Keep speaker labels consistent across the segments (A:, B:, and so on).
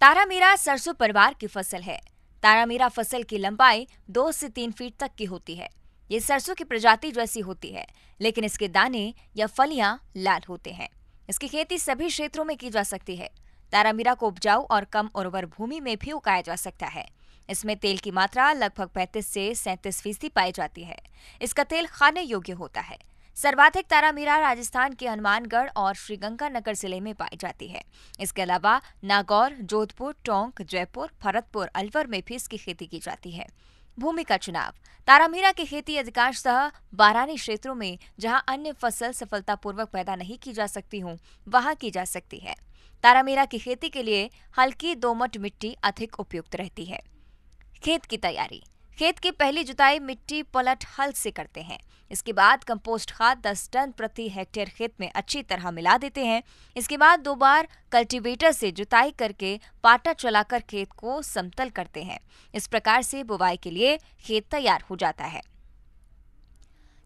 A: तारामीरा सरसों परिवार की फसल है तारामीरा फसल की लंबाई दो से तीन फीट तक की होती है ये सरसों की प्रजाति जैसी होती है लेकिन इसके दाने या फलियां लाल होते हैं इसकी खेती सभी क्षेत्रों में की जा सकती है तारामीरा को उपजाऊ और कम उर्वर भूमि में भी उगाया जा सकता है इसमें तेल की मात्रा लगभग 35 से 37 फीसदी पाई जाती है इसका तेल खाने योग्य होता है सर्वाधिक तारामीरा राजस्थान के हनुमानगढ़ और श्रीगंगानगर जिले में पाई जाती है इसके अलावा नागौर जोधपुर टोंक जयपुर भरतपुर अलवर में भी इसकी खेती की जाती है भूमि का चुनाव तारामीरा की खेती अधिकांशतः बारानी क्षेत्रों में जहां अन्य फसल सफलतापूर्वक पैदा नहीं की जा सकती हूँ वहां की जा सकती है तारामीरा की खेती के लिए हल्की दोमट मिट्टी अधिक उपयुक्त रहती है खेत की तैयारी खेत की पहली जुताई मिट्टी पलट हल से करते हैं इसके बाद कंपोस्ट खाद दस टन प्रति हेक्टेयर खेत में अच्छी तरह मिला देते हैं इसके बाद दो बार कल्टीवेटर से जुताई करके पाटा चलाकर खेत को समतल करते हैं इस प्रकार से बुवाई के लिए खेत तैयार हो जाता है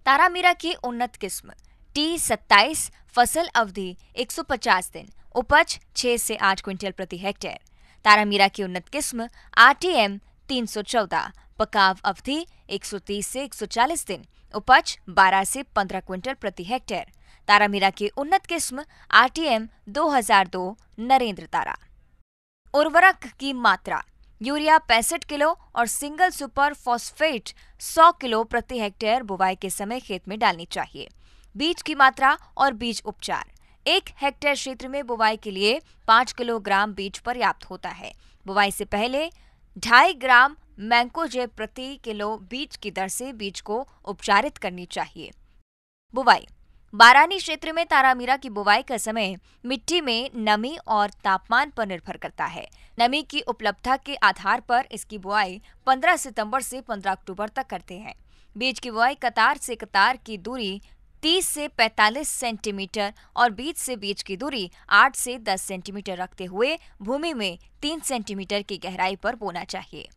A: तारामीरा की उन्नत किस्म टी सत्ताईस फसल अवधि 150 दिन उपज 6 से 8 क्विंटल प्रति हेक्टेयर तारामीरा की उन्नत किस्म आर टी एम तीन सौ चौदह पकाव अवधि 130 से 140 दिन उपज 12 से 15 क्विंटल प्रति हेक्टेयर तारामीरा की उन्नत किस्म आरटीएम 2002 नरेंद्र तारा उर्वरक की मात्रा यूरिया पैंसठ किलो और सिंगल सुपर फॉस्फेट 100 किलो प्रति हेक्टेयर बुवाई के समय खेत में डालनी चाहिए बीज की मात्रा और बीज उपचार एक हेक्टेयर क्षेत्र में बुवाई के लिए पाँच किलोग्राम बीज पर्याप्त होता है बुवाई से पहले ढाई ग्राम मैंकोजेब प्रति किलो बीज की दर से बीज को उपचारित करनी चाहिए बुवाई बारानी क्षेत्र में तारामीरा की बुवाई का समय मिट्टी में नमी और तापमान पर निर्भर करता है नमी की उपलब्धता के आधार पर इसकी बुआई 15 सितंबर से 15 अक्टूबर तक करते हैं बीज की बुआई कतार से कतार की दूरी 30 से 45 सेंटीमीटर और बीज से बीज की दूरी 8 से 10 सेंटीमीटर रखते हुए भूमि में 3 सेंटीमीटर की गहराई पर बोना चाहिए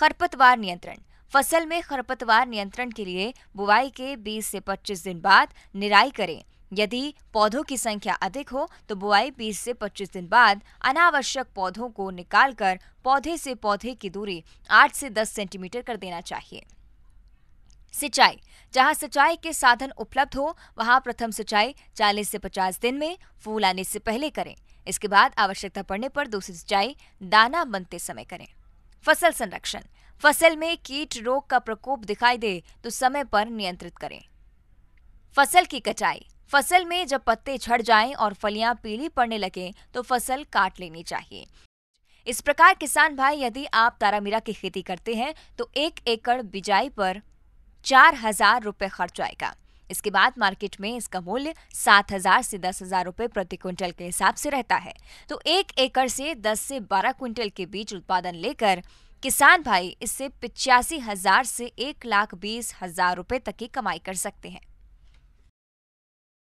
A: खरपतवार नियंत्रण फसल में खरपतवार नियंत्रण के लिए बुवाई के 20 से 25 दिन बाद निराई करें यदि पौधों की संख्या अधिक हो तो बुआई 20 से 25 दिन बाद अनावश्यक पौधों को निकालकर पौधे से पौधे की दूरी 8 से 10 सेंटीमीटर कर देना चाहिए सिंचाई जहां सिंचाई के साधन उपलब्ध हो वहां प्रथम सिंचाई 40 से 50 दिन में फूल आने से पहले करें इसके बाद आवश्यकता पड़ने पर दूसरी सिंचाई दाना बनते समय करें फसल संरक्षण फसल में कीट रोग का प्रकोप दिखाई दे तो समय पर नियंत्रित करें फसल की कटाई फसल में जब पत्ते झड़ जाएं और फलियां पीली पड़ने लगे तो फसल काट लेनी चाहिए इस प्रकार किसान भाई यदि आप तारामीरा की खेती करते हैं तो एक एकड़ बिजाई पर चार हजार रुपये खर्च आएगा इसके बाद मार्केट में इसका मूल्य सात हजार से दस हजार रूपए प्रति क्विंटल के हिसाब से रहता है तो एक एकड़ से दस से बारह क्विंटल के बीच उत्पादन लेकर किसान भाई इससे पिचासी हजार से एक लाख बीस हजार रुपए तक की कमाई कर सकते हैं